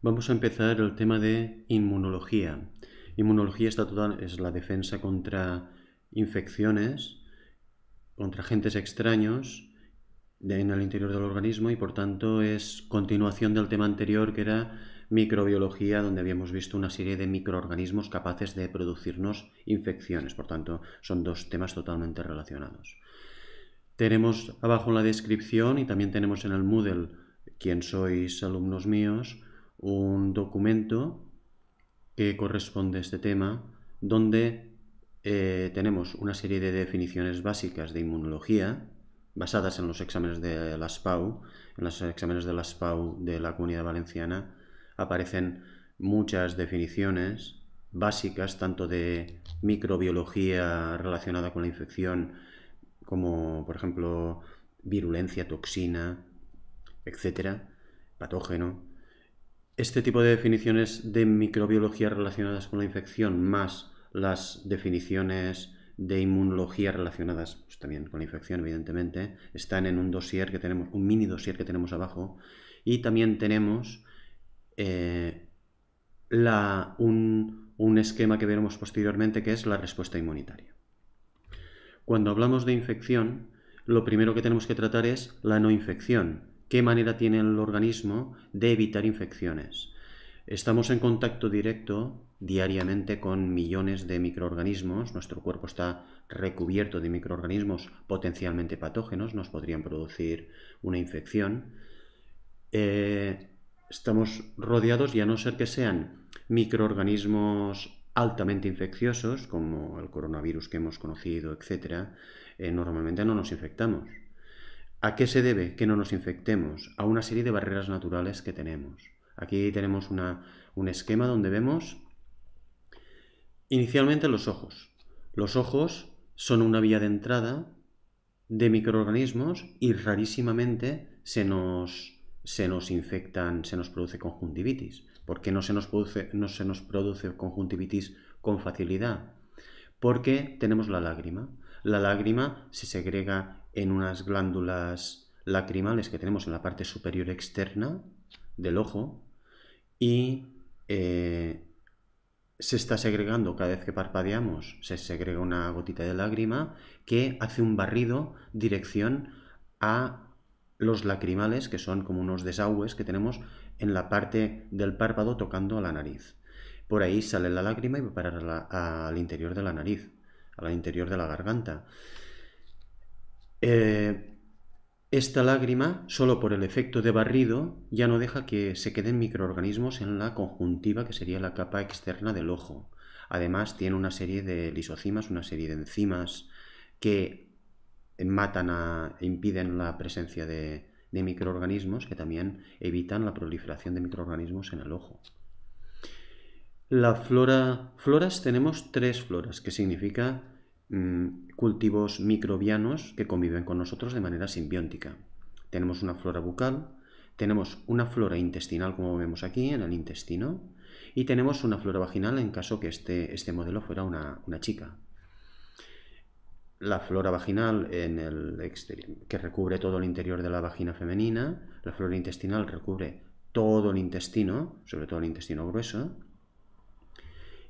Vamos a empezar el tema de inmunología. Inmunología es la defensa contra infecciones, contra agentes extraños en el interior del organismo y por tanto es continuación del tema anterior que era microbiología, donde habíamos visto una serie de microorganismos capaces de producirnos infecciones. Por tanto, son dos temas totalmente relacionados. Tenemos abajo en la descripción y también tenemos en el Moodle quién sois alumnos míos un documento que corresponde a este tema, donde eh, tenemos una serie de definiciones básicas de inmunología basadas en los exámenes de la SPAU En los exámenes de la SPAU de la Comunidad Valenciana aparecen muchas definiciones básicas, tanto de microbiología relacionada con la infección, como por ejemplo virulencia, toxina, etcétera, patógeno, este tipo de definiciones de microbiología relacionadas con la infección más las definiciones de inmunología relacionadas pues, también con la infección, evidentemente, están en un dossier que tenemos, un mini dossier que tenemos abajo, y también tenemos eh, un esquema que veremos posteriormente que es la respuesta inmunitaria. Cuando hablamos de infección, lo primero que tenemos que tratar es la no infección, qué manera tiene el organismo de evitar infecciones. Estamos en contacto directo diariamente con millones de microorganismos, nuestro cuerpo está recubierto de microorganismos potencialmente patógenos, nos podrían producir una infección. Eh, estamos rodeados, y a no ser que sean microorganismos altamente infecciosos, como el coronavirus que hemos conocido, etc., eh, normalmente no nos infectamos. ¿A qué se debe que no nos infectemos? A una serie de barreras naturales que tenemos. Aquí tenemos un esquema donde vemos inicialmente los ojos. Los ojos son una vía de entrada de microorganismos y rarísimamente se nos, se nos infectan, se nos produce conjuntivitis. ¿Por qué no se, nos no se nos produce conjuntivitis con facilidad? Porque tenemos la lágrima. La lágrima se segrega en unas glándulas lacrimales que tenemos en la parte superior externa del ojo y eh, se está segregando cada vez que parpadeamos, se segrega una gotita de lágrima que hace un barrido dirección a los lacrimales, que son como unos desagües que tenemos en la parte del párpado tocando a la nariz. Por ahí sale la lágrima y va a parar al interior de la nariz, al interior de la garganta. Eh, esta lágrima, solo por el efecto de barrido, ya no deja que se queden microorganismos en la conjuntiva, que sería la capa externa del ojo. Además, tiene una serie de lisocimas, una serie de enzimas que matan a, impiden la presencia de, de microorganismos, que también evitan la proliferación de microorganismos en el ojo. La flora, floras, tenemos tres floras, que significa Mm, cultivos microbianos que conviven con nosotros de manera simbiótica. Tenemos una flora bucal, tenemos una flora intestinal, como vemos aquí, en el intestino, y tenemos una flora vaginal en caso que este, este modelo fuera una, una chica. La flora vaginal en el que recubre todo el interior de la vagina femenina, la flora intestinal recubre todo el intestino, sobre todo el intestino grueso,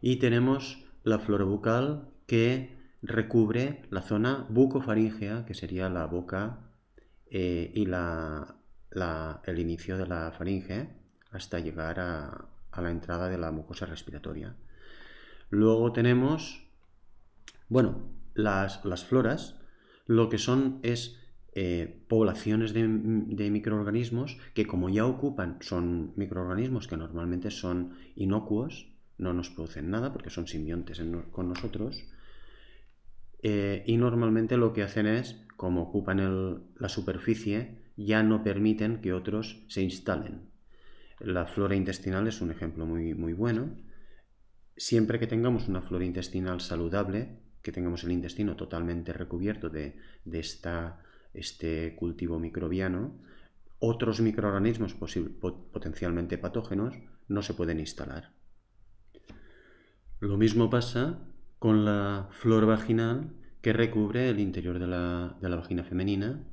y tenemos la flora bucal que recubre la zona bucofaríngea, que sería la boca eh, y el inicio de la faringe, hasta llegar a, la entrada de la mucosa respiratoria. Luego tenemos, bueno, las, floras, lo que son es eh, poblaciones de, microorganismos que como ya ocupan, son microorganismos que normalmente son inocuos, no nos producen nada porque son simbiontes con nosotros, eh, y normalmente lo que hacen es, como ocupan la superficie, ya no permiten que otros se instalen. La flora intestinal es un ejemplo muy, muy bueno. Siempre que tengamos una flora intestinal saludable, que tengamos el intestino totalmente recubierto de, este cultivo microbiano, otros microorganismos potencialmente patógenos no se pueden instalar. Lo mismo pasa con la flor vaginal que recubre el interior de la, vagina femenina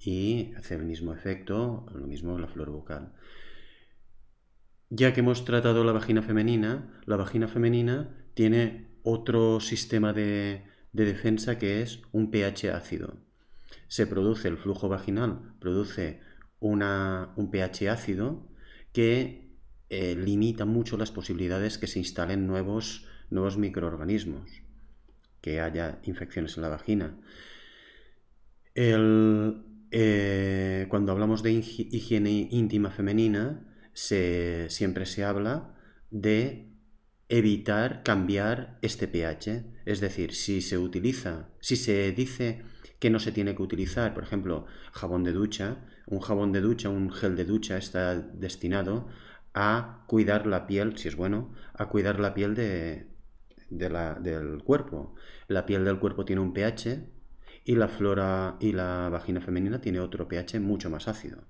y hace el mismo efecto, lo mismo la flor bucal. Ya que hemos tratado la vagina femenina, la vagina femenina tiene otro sistema de, defensa que es un pH ácido. Se produce el flujo vaginal, produce un pH ácido que eh, limita mucho las posibilidades que se instalen nuevos nuevos microorganismos, que haya infecciones en la vagina. Eh, cuando hablamos de higiene íntima femenina, siempre se habla de evitar cambiar este pH. Es decir, si se utiliza, si se dice que no se tiene que utilizar, por ejemplo, jabón de ducha, un jabón de ducha, un gel de ducha está destinado a cuidar la piel, si es bueno, a cuidar la piel de, del cuerpo. La piel del cuerpo tiene un pH y la flora y la vagina femenina tiene otro pH mucho más ácido.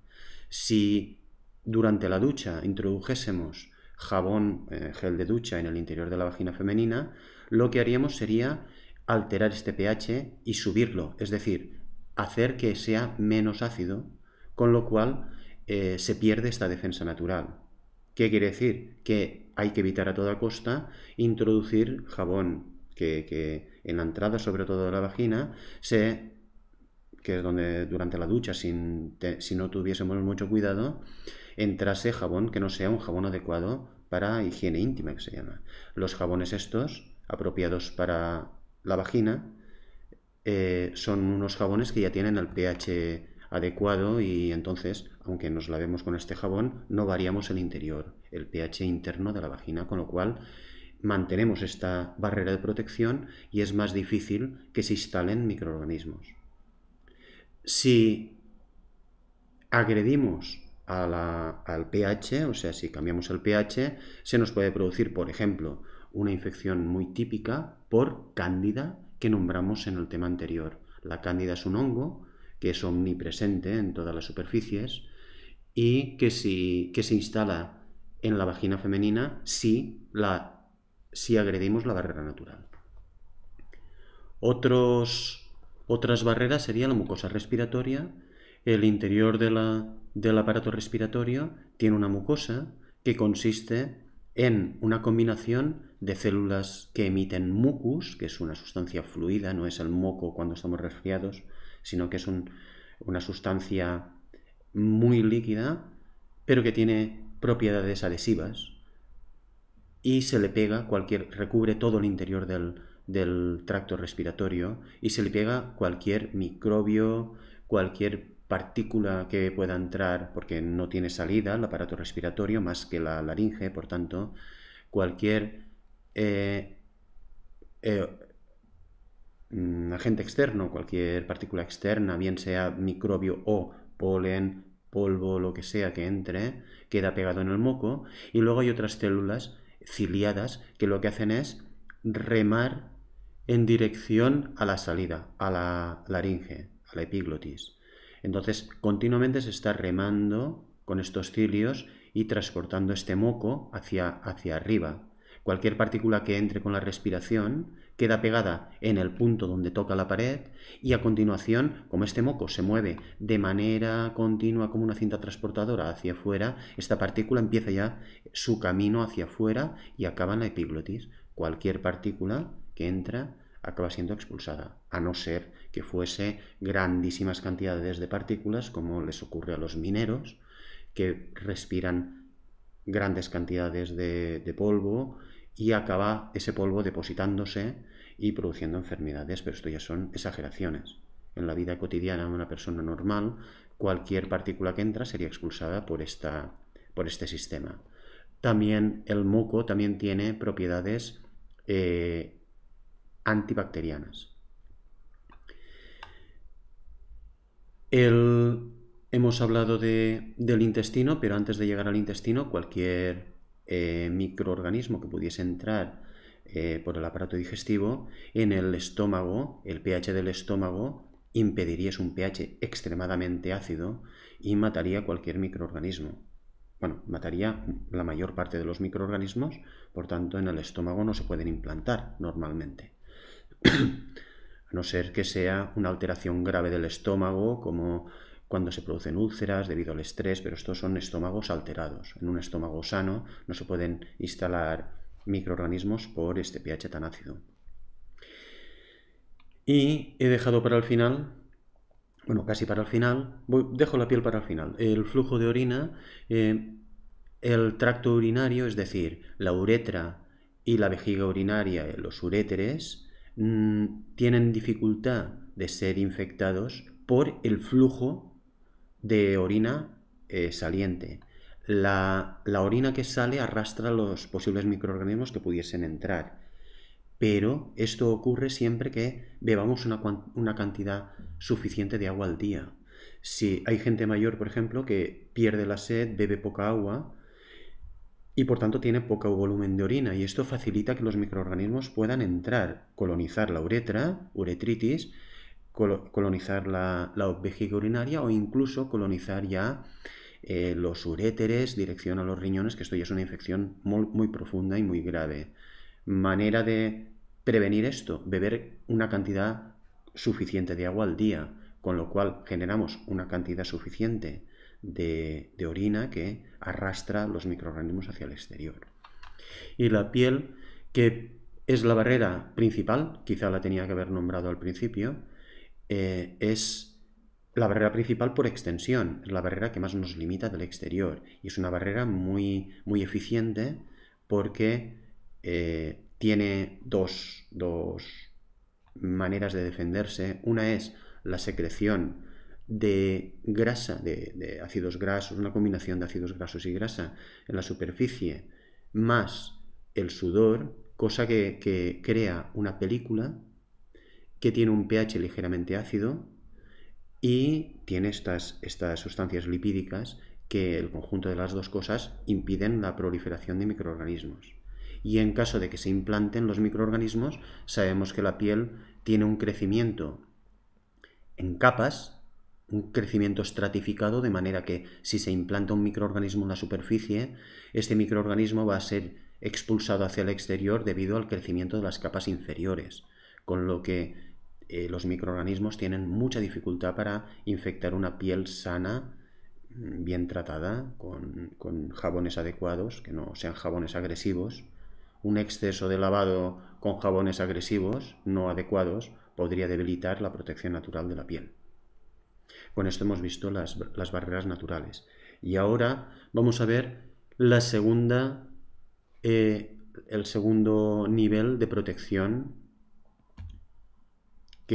Si durante la ducha introdujésemos jabón, eh, gel de ducha en el interior de la vagina femenina, lo que haríamos sería alterar este pH y subirlo, es decir, hacer que sea menos ácido, con lo cual eh, se pierde esta defensa natural. ¿Qué quiere decir? Que hay que evitar a toda costa introducir jabón, que, en la entrada sobre todo de la vagina se que es donde durante la ducha, si no tuviésemos mucho cuidado, entrase jabón que no sea un jabón adecuado para higiene íntima, que se llama. Los jabones estos, apropiados para la vagina, eh, son unos jabones que ya tienen el pH adecuado y entonces, aunque nos lavemos con este jabón, no variamos el interior el pH interno de la vagina, con lo cual mantenemos esta barrera de protección y es más difícil que se instalen microorganismos. Si agredimos al pH, o sea, si cambiamos el pH, se nos puede producir, por ejemplo, una infección muy típica por cándida que nombramos en el tema anterior. La cándida es un hongo que es omnipresente en todas las superficies y que, si, que se instala en la vagina femenina si, la, si agredimos la barrera natural. Otros, otras barreras sería la mucosa respiratoria, el interior de la, del aparato respiratorio tiene una mucosa que consiste en una combinación de células que emiten mucus, que es una sustancia fluida, no es el moco cuando estamos resfriados, sino que es una sustancia muy líquida, pero que tiene propiedades adhesivas y se le pega cualquier, recubre todo el interior del, tracto respiratorio y se le pega cualquier microbio, cualquier partícula que pueda entrar, porque no tiene salida el aparato respiratorio más que la laringe, por tanto, cualquier eh, eh, mm, agente externo, cualquier partícula externa, bien sea microbio o polen, polvo, lo que sea que entre, queda pegado en el moco. Y luego hay otras células ciliadas que lo que hacen es remar en dirección a la salida, a la laringe, a la epiglotis. Entonces, continuamente se está remando con estos cilios y transportando este moco hacia, hacia arriba. Cualquier partícula que entre con la respiración queda pegada en el punto donde toca la pared y a continuación, como este moco se mueve de manera continua como una cinta transportadora hacia afuera, esta partícula empieza ya su camino hacia afuera y acaba en la epiglotis. Cualquier partícula que entra acaba siendo expulsada, a no ser que fuese grandísimas cantidades de partículas, como les ocurre a los mineros, que respiran grandes cantidades de, de polvo y acaba ese polvo depositándose y produciendo enfermedades, pero esto ya son exageraciones. En la vida cotidiana de una persona normal, cualquier partícula que entra sería expulsada por, esta, por este sistema. También el moco también tiene propiedades eh, antibacterianas. hemos hablado del intestino, pero antes de llegar al intestino, cualquier eh, microorganismo que pudiese entrar eh, por el aparato digestivo, en el estómago, el pH del estómago es un pH extremadamente ácido y mataría cualquier microorganismo. Bueno, mataría la mayor parte de los microorganismos, por tanto en el estómago no se pueden implantar normalmente. A no ser que sea una alteración grave del estómago, como cuando se producen úlceras debido al estrés, pero estos son estómagos alterados. En un estómago sano no se pueden instalar microorganismos por este pH tan ácido. Y he dejado para el final, bueno, casi para el final, dejo la piel para el final, el flujo de orina, eh, el tracto urinario, es decir, la uretra y la vejiga urinaria, los uréteres, mm, tienen dificultad de ser infectados por el flujo de orina eh, saliente. La, orina que sale arrastra los posibles microorganismos que pudiesen entrar, pero esto ocurre siempre que bebamos una, cantidad suficiente de agua al día. Si hay gente mayor, por ejemplo, que pierde la sed, bebe poca agua, y por tanto tiene poco volumen de orina y esto facilita que los microorganismos puedan entrar, colonizar la uretra, uretritis, colonizar la, la vejiga urinaria o incluso colonizar ya eh, los uréteres, dirección a los riñones, que esto ya es una infección muy, profunda y muy grave. Manera de prevenir esto, beber una cantidad suficiente de agua al día, con lo cual generamos una cantidad suficiente de, orina que arrastra los microorganismos hacia el exterior. Y la piel, que es la barrera principal, quizá la tenía que haber nombrado al principio, eh, es la barrera principal por extensión es la barrera que más nos limita del exterior y es una barrera muy, muy eficiente porque eh, tiene dos, maneras de defenderse. Una es la secreción de grasa, de, ácidos grasos, una combinación de ácidos grasos y grasa en la superficie, más el sudor, cosa que crea una película que tiene un pH ligeramente ácido y tiene estas, estas sustancias lipídicas que el conjunto de las dos cosas impiden la proliferación de microorganismos. Y en caso de que se implanten los microorganismos, sabemos que la piel tiene un crecimiento en capas, un crecimiento estratificado, de manera que si se implanta un microorganismo en la superficie, este microorganismo va a ser expulsado hacia el exterior debido al crecimiento de las capas inferiores, con lo que eh, los microorganismos tienen mucha dificultad para infectar una piel sana, mm, bien tratada, con, jabones adecuados, que no sean jabones agresivos. Un exceso de lavado con jabones agresivos, no adecuados, podría debilitar la protección natural de la piel. Con esto hemos visto las, barreras naturales. Y ahora vamos a ver la segunda, eh, el segundo nivel de protección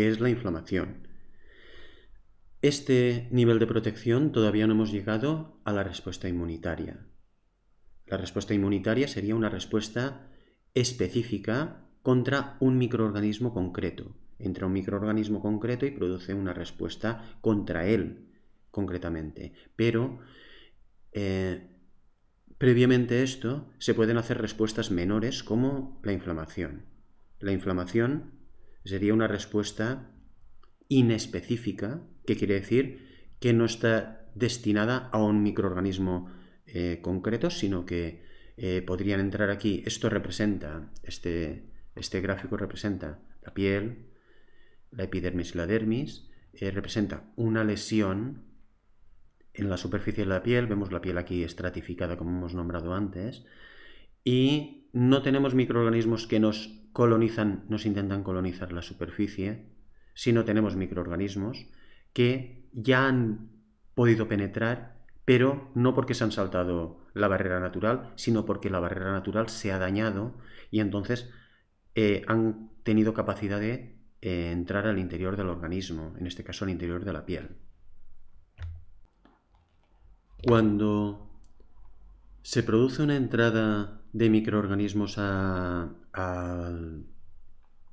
es la inflamación. Este nivel de protección todavía no hemos llegado a la respuesta inmunitaria. La respuesta inmunitaria sería una respuesta específica contra un microorganismo concreto. Entra un microorganismo concreto y produce una respuesta contra él, concretamente. Pero eh, previamente previamente esto se pueden hacer respuestas menores como la inflamación. La inflamación sería una respuesta inespecífica, que quiere decir que no está destinada a un microorganismo eh, concreto, sino que eh, podrían entrar aquí, esto representa, este, este gráfico representa la piel, la epidermis y la dermis, eh, representa una lesión en la superficie de la piel, vemos la piel aquí estratificada como hemos nombrado antes, y no tenemos microorganismos que nos colonizan, nos intentan colonizar la superficie, sino tenemos microorganismos que ya han podido penetrar, pero no porque se han saltado la barrera natural, sino porque la barrera natural se ha dañado y entonces eh, han tenido capacidad de eh, entrar al interior del organismo, en este caso al interior de la piel. Cuando se produce una entrada de microorganismos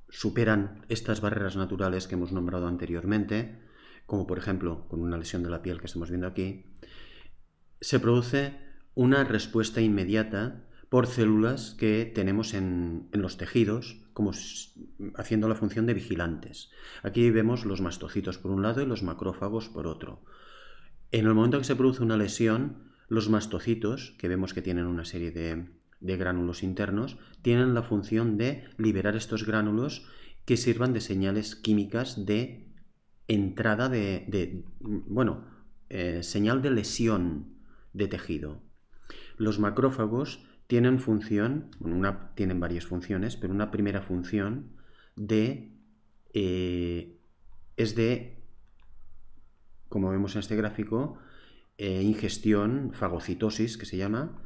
superan estas barreras naturales que hemos nombrado anteriormente, como por ejemplo con una lesión de la piel que estamos viendo aquí, se produce una respuesta inmediata por células que tenemos en, los tejidos, como haciendo la función de vigilantes. Aquí vemos los mastocitos por un lado y los macrófagos por otro. En el momento en que se produce una lesión, los mastocitos, que vemos que tienen una serie de de gránulos internos tienen la función de liberar estos gránulos que sirvan de señales químicas de entrada de, bueno, eh, señal de lesión de tejido. Los macrófagos tienen función, una, tienen varias funciones, pero una primera función de, eh, es de, como vemos en este gráfico, eh, ingestión, fagocitosis, que se llama,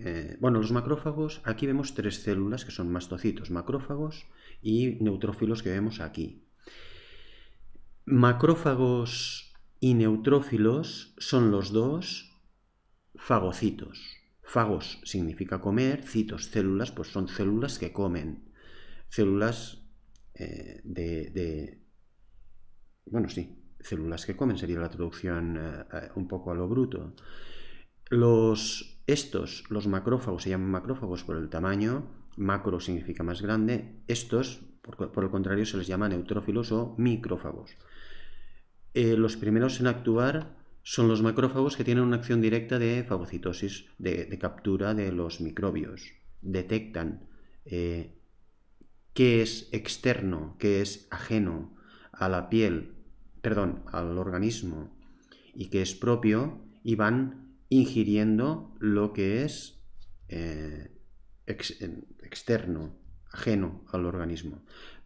eh, bueno, los macrófagos, aquí vemos tres células que son mastocitos, macrófagos y neutrófilos que vemos aquí. Macrófagos y neutrófilos son los dos fagocitos. Fagos significa comer, citos, células, pues son células que comen. Células eh, de, Bueno, sí, células que comen sería la traducción eh, un poco a lo bruto. Los estos, los macrófagos, se llaman macrófagos por el tamaño, macro significa más grande, estos, por, el contrario, se les llama neutrófilos o micrófagos. Eh, los primeros en actuar son los macrófagos que tienen una acción directa de fagocitosis, de, captura de los microbios. Detectan eh, qué es externo, qué es ajeno a la piel, perdón, al organismo y qué es propio y van ingiriendo lo que es eh, externo, ajeno al organismo.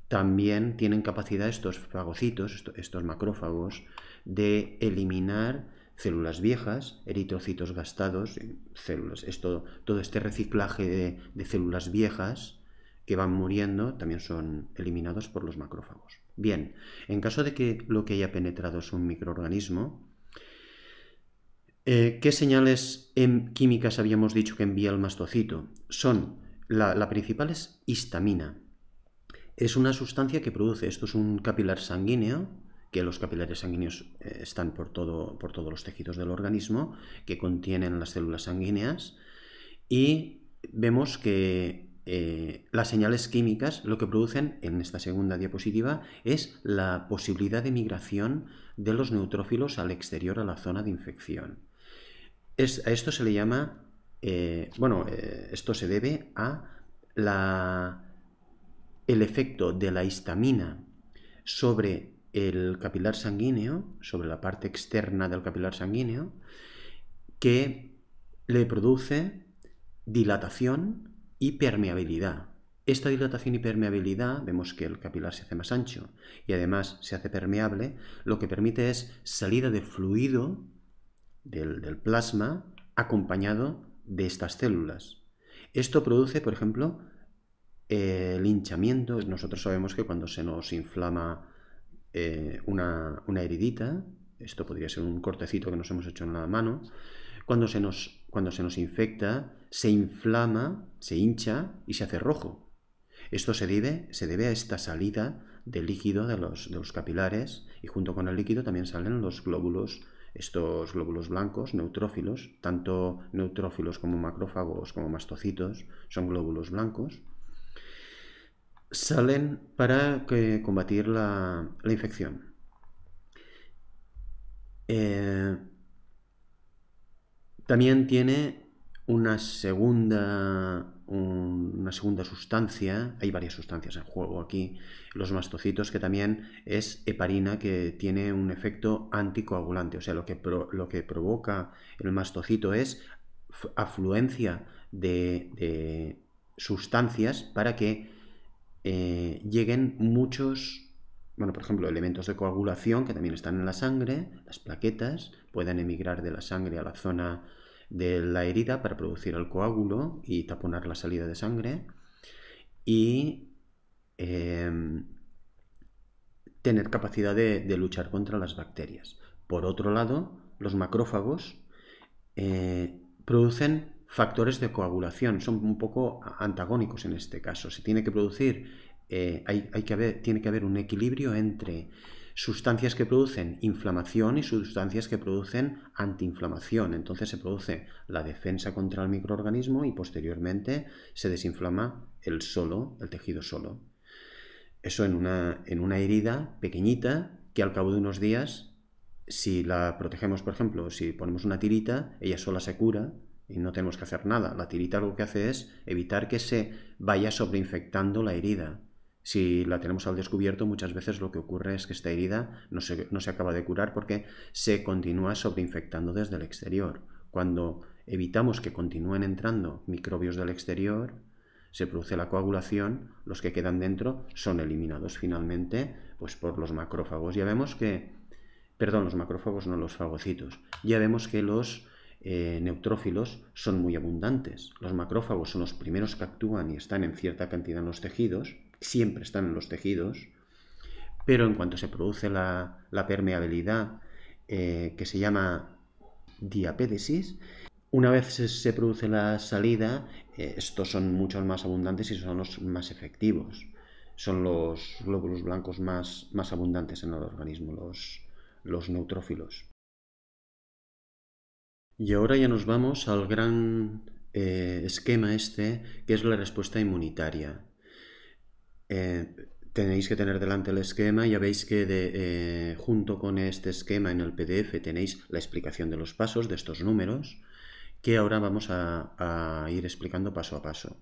También tienen capacidad estos fagocitos, estos macrófagos, de eliminar células viejas, eritrocitos gastados, eh, células. Esto, todo este reciclaje de células viejas que van muriendo también son eliminados por los macrófagos. Bien, en caso de que lo que haya penetrado es un microorganismo, eh, ¿Qué señales químicas habíamos dicho que envía el mastocito? Son, la, principal es histamina. Es una sustancia que produce, esto es un capilar sanguíneo, que los capilares sanguíneos eh, están por, todos los tejidos del organismo, que contienen las células sanguíneas, y vemos que eh, las señales químicas lo que producen en esta segunda diapositiva es la posibilidad de migración de los neutrófilos al exterior a la zona de infección a esto se le llama, eh, bueno, eh, esto se debe a la, el efecto de la histamina sobre el capilar sanguíneo, sobre la parte externa del capilar sanguíneo, que le produce dilatación y permeabilidad. Esta dilatación y permeabilidad, vemos que el capilar se hace más ancho y además se hace permeable, lo que permite es salida de fluido del, plasma acompañado de estas células. Esto produce, por ejemplo, el eh, hinchamiento. Nosotros sabemos que cuando se nos inflama eh, una, una, heridita, esto podría ser un cortecito que nos hemos hecho en la mano, cuando se nos, cuando se nos infecta, se inflama, se hincha y se hace rojo. Esto se debe, se debe a esta salida de líquido de los capilares y junto con el líquido también salen los glóbulos estos glóbulos blancos, neutrófilos, tanto neutrófilos como macrófagos como mastocitos, son glóbulos blancos, salen para combatir la, infección. Eh, también tiene una segunda una segunda sustancia, hay varias sustancias en juego aquí, los mastocitos, que también es heparina, que tiene un efecto anticoagulante, o sea, lo que, lo que provoca el mastocito es afluencia de, sustancias para que eh, lleguen muchos bueno, por ejemplo, elementos de coagulación que también están en la sangre, las plaquetas, puedan emigrar de la sangre a la zona de la herida para producir el coágulo y taponar la salida de sangre y em, tener capacidad de, luchar contra las bacterias. Por otro lado, los macrófagos eh, producen factores de coagulación, son un poco antagónicos en este caso. Se tiene que producir, eh, hay, que haber, tiene que haber un equilibrio entre sustancias que producen inflamación y sustancias que producen antiinflamación. Entonces se produce la defensa contra el microorganismo y posteriormente se desinflama el solo, el tejido solo. Eso en una, en una herida pequeñita que al cabo de unos días, si la protegemos, por ejemplo, si ponemos una tirita, ella sola se cura, y no tenemos que hacer nada. La tirita lo que hace es evitar que se vaya sobreinfectando la herida. Si la tenemos al descubierto, muchas veces lo que ocurre es que esta herida no se, no se acaba de curar porque se continúa sobreinfectando desde el exterior. Cuando evitamos que continúen entrando microbios del exterior, se produce la coagulación, los que quedan dentro son eliminados finalmente pues por los macrófagos. Ya vemos que, perdón, los macrófagos no los fagocitos, ya vemos que los eh, neutrófilos son muy abundantes. Los macrófagos son los primeros que actúan y están en cierta cantidad en los tejidos, siempre están en los tejidos, pero en cuanto se produce la, permeabilidad, eh, que se llama diapédesis, una vez se, produce la salida, eh, estos son muchos más abundantes y son los más efectivos. Son los glóbulos blancos más, abundantes en el organismo, los, neutrófilos. Y ahora ya nos vamos al gran eh, esquema este, que es la respuesta inmunitaria. Eh, tenéis que tener delante el esquema. Ya veis que eh, junto con este esquema en el PDF tenéis la explicación de los pasos de estos números, que ahora vamos a, ir explicando paso a paso.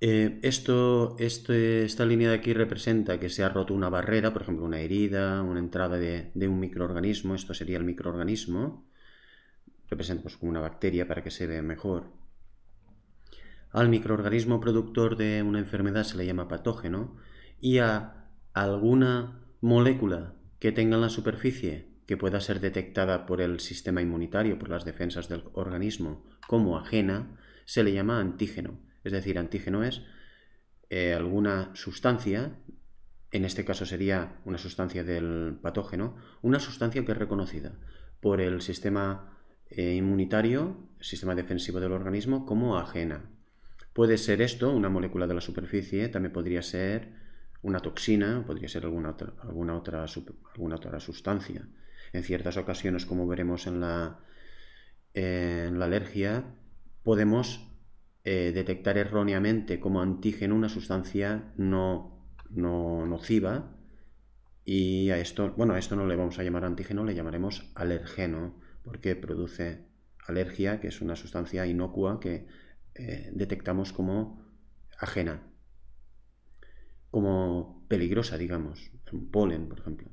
Eh, este, esta línea de aquí representa que se ha roto una barrera, por ejemplo una herida, una entrada de, de un microorganismo, esto sería el microorganismo, representamos pues, como una bacteria para que se vea mejor. Al microorganismo productor de una enfermedad se le llama patógeno y a alguna molécula que tenga en la superficie que pueda ser detectada por el sistema inmunitario, por las defensas del organismo, como ajena, se le llama antígeno. Es decir, antígeno es eh, alguna sustancia, en este caso sería una sustancia del patógeno, una sustancia que es reconocida por el sistema eh, inmunitario, el sistema defensivo del organismo, como ajena. Puede ser esto, una molécula de la superficie, también podría ser una toxina, podría ser alguna otra, alguna otra, otra sustancia. En ciertas ocasiones, como veremos en la, en la alergia, podemos eh, detectar erróneamente como antígeno una sustancia no, no nociva y a esto, bueno, a esto no le vamos a llamar antígeno, le llamaremos alergeno porque produce alergia, que es una sustancia inocua que eh, detectamos como ajena, como peligrosa, digamos, un polen, por ejemplo.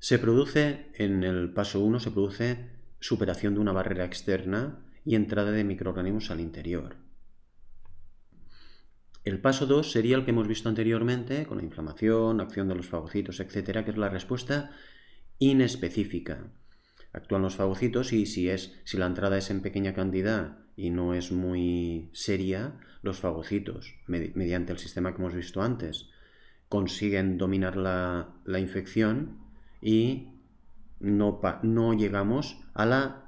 Se produce, en el paso 1, se produce superación de una barrera externa y entrada de microorganismos al interior. El paso 2 sería el que hemos visto anteriormente, con la inflamación, acción de los fagocitos, etcétera, que es la respuesta inespecífica. Actúan los fagocitos y si, es, si la entrada es en pequeña cantidad y no es muy seria, los fagocitos, mediante el sistema que hemos visto antes, consiguen dominar la, infección y no, no llegamos a la,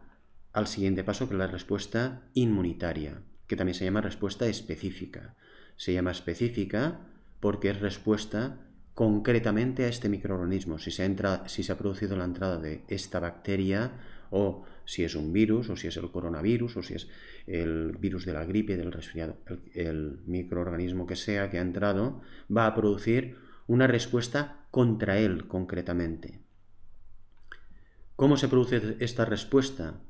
al siguiente paso, que es la respuesta inmunitaria, que también se llama respuesta específica. Se llama específica porque es respuesta concretamente a este microorganismo. Si se, entra, si se ha producido la entrada de esta bacteria o si es un virus o si es el coronavirus o si es el virus de la gripe, del resfriado, el, microorganismo que sea que ha entrado, va a producir una respuesta contra él concretamente. ¿Cómo se produce esta respuesta?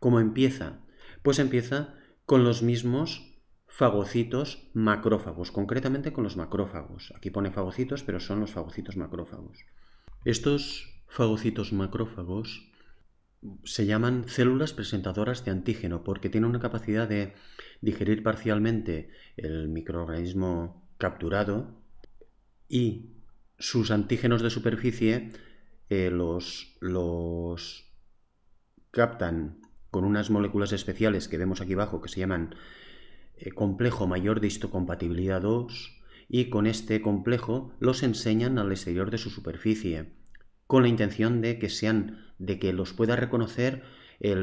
¿Cómo empieza? Pues empieza con los mismos fagocitos macrófagos, concretamente con los macrófagos. Aquí pone fagocitos, pero son los fagocitos macrófagos. Estos fagocitos macrófagos se llaman células presentadoras de antígeno porque tienen una capacidad de digerir parcialmente el microorganismo capturado y sus antígenos de superficie eh, los, los captan con unas moléculas especiales que vemos aquí abajo que se llaman eh, complejo mayor de histocompatibilidad 2 y con este complejo los enseñan al exterior de su superficie con la intención de que sean, de que los pueda reconocer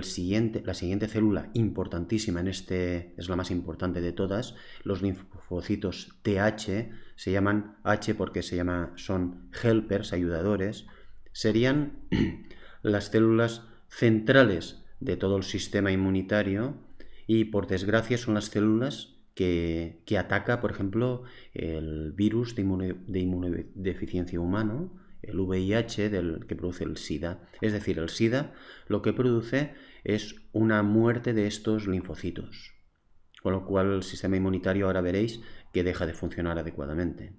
siguiente, la siguiente célula importantísima en este, es la más importante de todas, los linfocitos TH, se llaman H porque se llama, son helpers, ayudadores, serían las células centrales de todo el sistema inmunitario y por desgracia son las células que, que ataca, por ejemplo, el virus de, de inmunodeficiencia humano, el VIH del que produce el SIDA. Es decir, el SIDA lo que produce es una muerte de estos linfocitos, con lo cual el sistema inmunitario ahora veréis que deja de funcionar adecuadamente.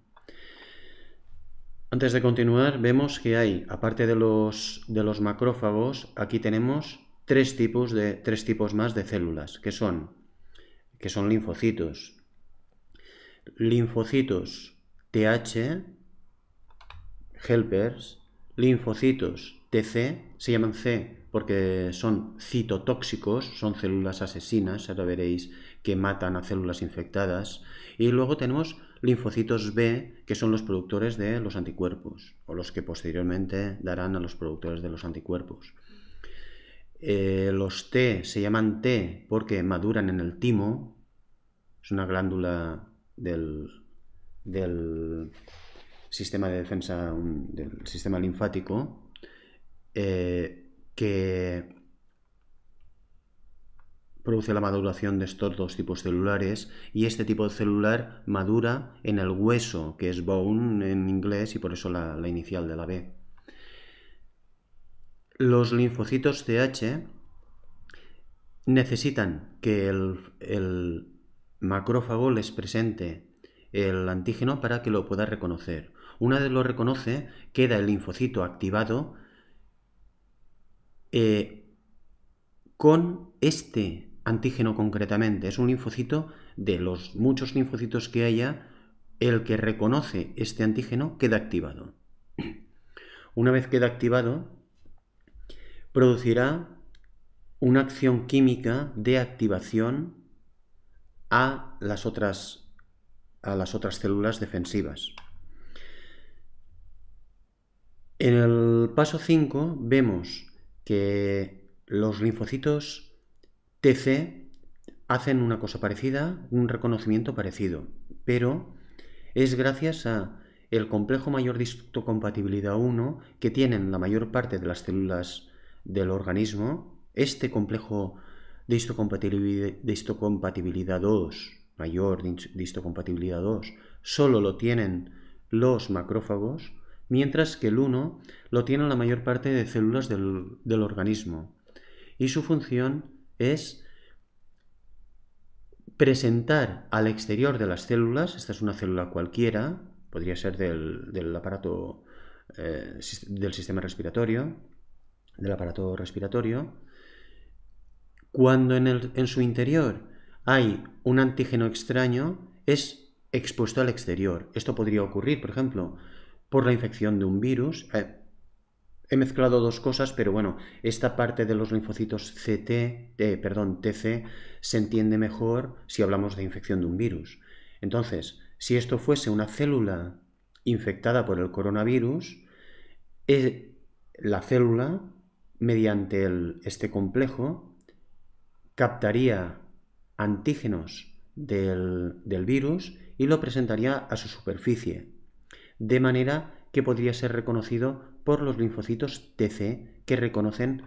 Antes de continuar, vemos que hay, aparte de los, de los macrófagos, aquí tenemos tres tipos, de, tres tipos más de células, que son, que son linfocitos. Linfocitos TH, helpers, linfocitos TC, se llaman C porque son citotóxicos, son células asesinas, ahora veréis que matan a células infectadas, y luego tenemos linfocitos B, que son los productores de los anticuerpos, o los que posteriormente darán a los productores de los anticuerpos. Eh, los T se llaman T porque maduran en el timo, es una glándula del, del sistema de defensa del sistema linfático eh, que produce la maduración de estos dos tipos celulares y este tipo de celular madura en el hueso, que es bone en inglés y por eso la, inicial de la B. Los linfocitos th necesitan que el macrófago les presente el antígeno para que lo pueda reconocer. Una vez lo reconoce, queda el linfocito activado eh, con este antígeno concretamente. Es un linfocito de los muchos linfocitos que haya, el que reconoce este antígeno queda activado. Una vez queda activado, producirá una acción química de activación a a las otras células defensivas. En el paso 5 vemos que los linfocitos TC hacen una cosa parecida, un reconocimiento parecido, pero es gracias a el complejo mayor de histocompatibilidad 1 que tienen la mayor parte de las células del organismo, este complejo de histocompatibilidad, 2, mayor de histocompatibilidad 2, solo lo tienen los macrófagos, mientras que el 1 lo tiene la mayor parte de células del, organismo. Y su función es presentar al exterior de las células, esta es una célula cualquiera, podría ser del, aparato eh, del sistema respiratorio, del aparato respiratorio, cuando en, en, su interior hay un antígeno extraño, es expuesto al exterior. Esto podría ocurrir, por ejemplo, por la infección de un virus. Eh, he mezclado dos cosas, pero bueno, esta parte de los linfocitos CT, eh, perdón, TC, se entiende mejor si hablamos de infección de un virus. Entonces, si esto fuese una célula infectada por el coronavirus, eh, la célula, mediante este complejo, captaría antígenos del virus y lo presentaría a su superficie de manera que podría ser reconocido por los linfocitos TC que reconocen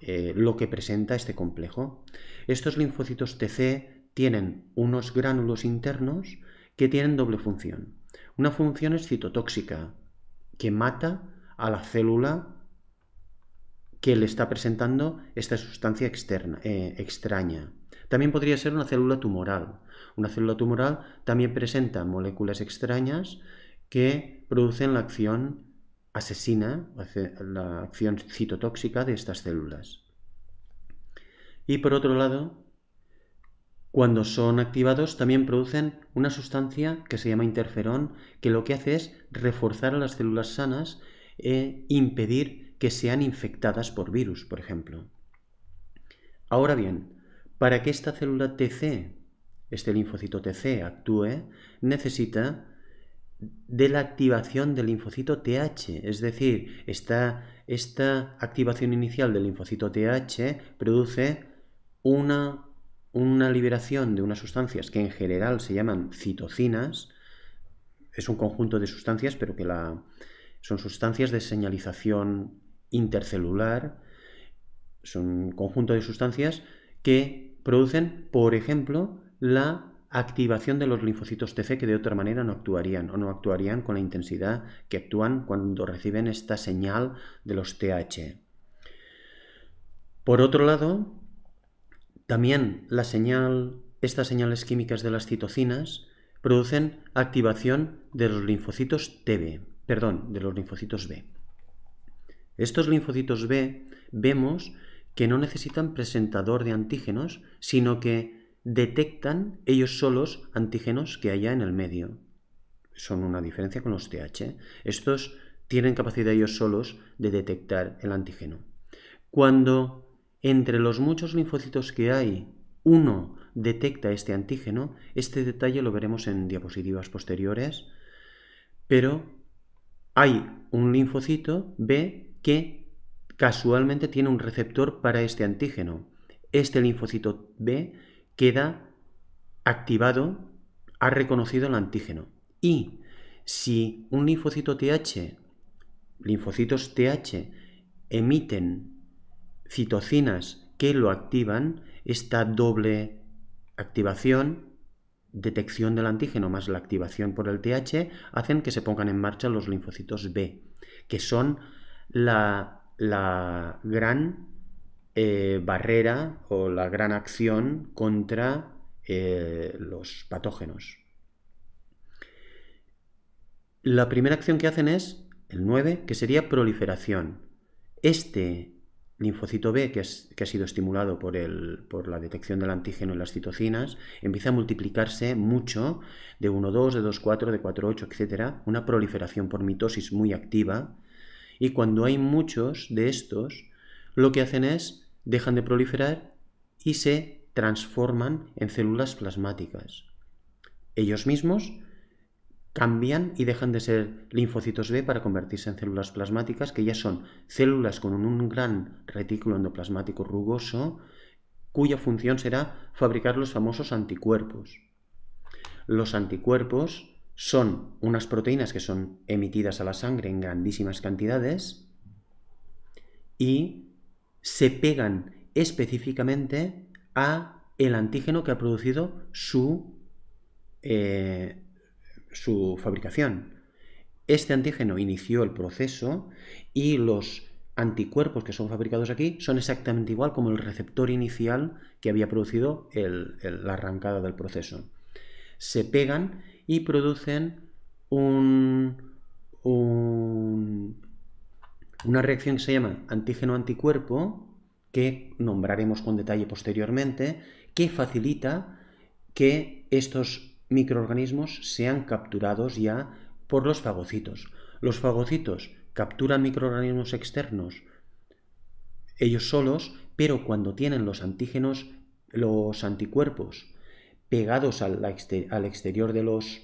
eh, lo que presenta este complejo. Estos linfocitos TC tienen unos gránulos internos que tienen doble función. Una función es citotóxica, que mata a la célula que le está presentando esta sustancia externa, eh, extraña. También podría ser una célula tumoral. Una célula tumoral también presenta moléculas extrañas que producen la acción asesina, la acción citotóxica de estas células. Y por otro lado, cuando son activados también producen una sustancia que se llama interferón, que lo que hace es reforzar a las células sanas e impedir que sean infectadas por virus, por ejemplo. Ahora bien, para que esta célula TC, este linfocito TC, actúe, necesita de la activación del linfocito TH, es decir, esta, esta activación inicial del linfocito TH produce una, una liberación de unas sustancias que en general se llaman citocinas, es un conjunto de sustancias, pero que la, son sustancias de señalización intercelular, Es un conjunto de sustancias que producen, por ejemplo, la activación de los linfocitos TC que de otra manera no actuarían o no actuarían con la intensidad que actúan cuando reciben esta señal de los TH. Por otro lado, también la señal, estas señales químicas de las citocinas producen activación de los linfocitos TB, perdón, de los linfocitos B. Estos linfocitos B vemos que no necesitan presentador de antígenos, sino que detectan ellos solos antígenos que haya en el medio. Son una diferencia con los TH. ¿eh? Estos tienen capacidad ellos solos de detectar el antígeno. Cuando entre los muchos linfocitos que hay, uno detecta este antígeno, este detalle lo veremos en diapositivas posteriores, pero hay un linfocito B que casualmente tiene un receptor para este antígeno. Este linfocito B queda activado, ha reconocido el antígeno. Y si un linfocito TH, linfocitos TH, emiten citocinas que lo activan, esta doble activación, detección del antígeno más la activación por el TH, hacen que se pongan en marcha los linfocitos B, que son la, la gran eh, barrera o la gran acción contra eh, los patógenos. La primera acción que hacen es el 9, que sería proliferación. Este linfocito B, que, ha sido estimulado por, por, la detección del antígeno en las citocinas, empieza a multiplicarse mucho de 1,2, de 2,4, de 4,8, etc. Una proliferación por mitosis muy activa. Y cuando hay muchos de estos, lo que hacen es dejan de proliferar y se transforman en células plasmáticas. Ellos mismos cambian y dejan de ser linfocitos B para convertirse en células plasmáticas, que ya son células con un gran retículo endoplasmático rugoso, cuya función será fabricar los famosos anticuerpos. Los anticuerpos son unas proteínas que son emitidas a la sangre en grandísimas cantidades y se pegan específicamente a el antígeno que ha producido su, eh, su fabricación. Este antígeno inició el proceso y los anticuerpos que son fabricados aquí son exactamente igual como el receptor inicial que había producido la arrancada del proceso. Se pegan y producen un, una reacción que se llama antígeno-anticuerpo, que nombraremos con detalle posteriormente, que facilita que estos microorganismos sean capturados ya por los fagocitos. Los fagocitos capturan microorganismos externos ellos solos, pero cuando tienen los antígenos, los anticuerpos pegados al, al exterior de los...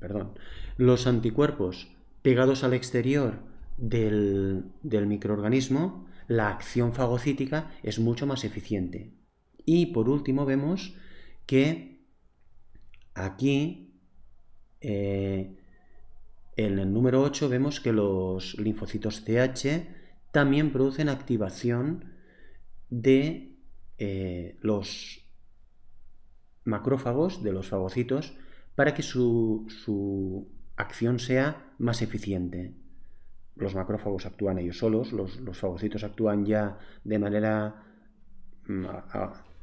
Perdón, los anticuerpos pegados al exterior del, microorganismo, la acción fagocítica es mucho más eficiente. Y por último vemos que aquí eh, en el número 8 vemos que los linfocitos CH también producen activación de eh, los macrófagos, de los fagocitos, para que su acción sea más eficiente los macrófagos actúan ellos solos, los, fagocitos actúan ya de manera, mm,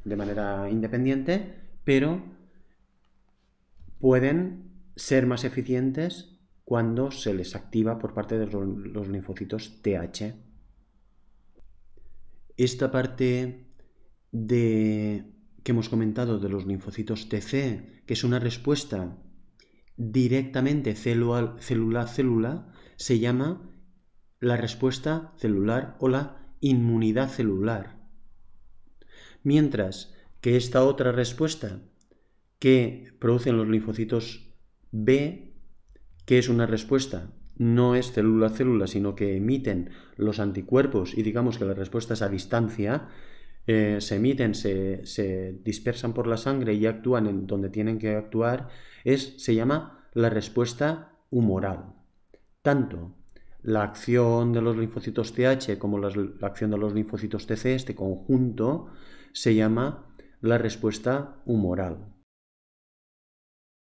de manera independiente, pero pueden ser más eficientes cuando se les activa por parte de los, linfocitos TH. Esta parte de, que hemos comentado de los linfocitos TC, que es una respuesta directamente célula a célula, se llama la respuesta celular o la inmunidad celular. Mientras que esta otra respuesta que producen los linfocitos B, que es una respuesta, no es célula a célula, sino que emiten los anticuerpos y digamos que la respuesta es a distancia, eh, se emiten, se, se, dispersan por la sangre y actúan en donde tienen que actuar, es, se llama la respuesta humoral. Tanto la acción de los linfocitos TH como la, acción de los linfocitos TC, este conjunto, se llama la respuesta humoral.